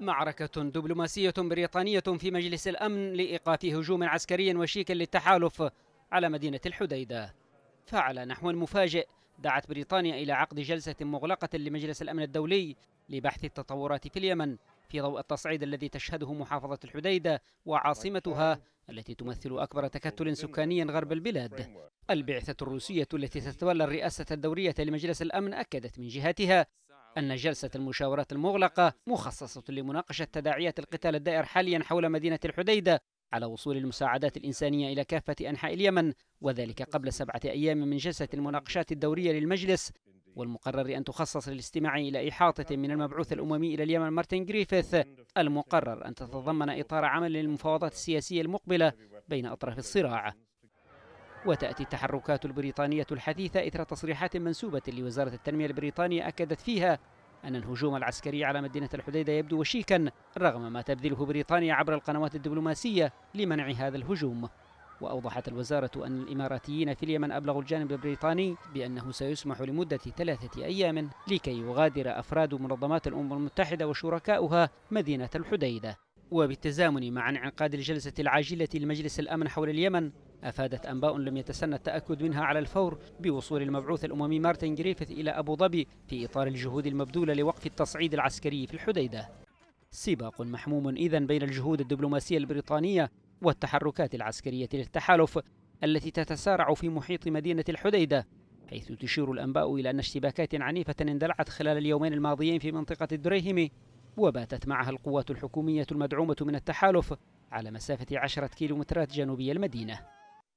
معركة دبلوماسية بريطانية في مجلس الأمن لإيقاف هجوم عسكري وشيك للتحالف على مدينة الحديدة فعلى نحو مفاجئ دعت بريطانيا إلى عقد جلسة مغلقة لمجلس الأمن الدولي لبحث التطورات في اليمن في ضوء التصعيد الذي تشهده محافظة الحديدة وعاصمتها التي تمثل أكبر تكتل سكاني غرب البلاد البعثة الروسية التي تتولى الرئاسة الدورية لمجلس الأمن أكدت من جهتها أن جلسة المشاورات المغلقة مخصصة لمناقشة تداعيات القتال الدائر حاليا حول مدينة الحديدة على وصول المساعدات الإنسانية إلى كافة أنحاء اليمن وذلك قبل سبعة أيام من جلسة المناقشات الدورية للمجلس والمقرر أن تخصص للاستماع إلى إحاطة من المبعوث الأممي إلى اليمن مارتن جريفيث المقرر أن تتضمن إطار عمل للمفاوضات السياسية المقبلة بين أطراف الصراع وتأتي التحركات البريطانية الحديثة إثر تصريحات منسوبة لوزارة التنمية البريطانية أكدت فيها أن الهجوم العسكري على مدينة الحديدة يبدو وشيكا رغم ما تبذله بريطانيا عبر القنوات الدبلوماسية لمنع هذا الهجوم وأوضحت الوزارة أن الإماراتيين في اليمن أبلغوا الجانب البريطاني بأنه سيسمح لمدة ثلاثة أيام لكي يغادر أفراد منظمات الأمم المتحدة وشركاؤها مدينة الحديدة وبالتزامن مع انعقاد الجلسة العاجلة لمجلس الأمن حول اليمن أفادت أنباء لم يتسنى التأكد منها على الفور بوصول المبعوث الأممي مارتن جريفيث إلى أبو ظبي في إطار الجهود المبذولة لوقف التصعيد العسكري في الحديدة سباق محموم إذا بين الجهود الدبلوماسية البريطانية والتحركات العسكرية للتحالف التي تتسارع في محيط مدينة الحديدة حيث تشير الأنباء إلى أن اشتباكات عنيفة اندلعت خلال اليومين الماضيين في منطقة الدريهمي وباتت معها القوات الحكومية المدعومة من التحالف على مسافة عشرة كيلومترات جنوبي المدينة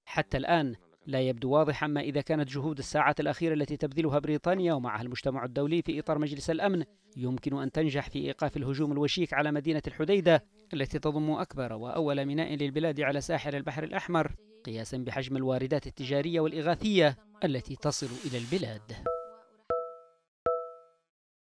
حتى الآن لا يبدو واضحا ما إذا كانت جهود الساعات الأخيرة التي تبذلها بريطانيا ومعها المجتمع الدولي في إطار مجلس الأمن يمكن أن تنجح في إيقاف الهجوم الوشيك على مدينة الحديدة التي تضم أكبر وأول ميناء للبلاد على ساحل البحر الأحمر قياسا بحجم الواردات التجارية والإغاثية التي تصل إلى البلاد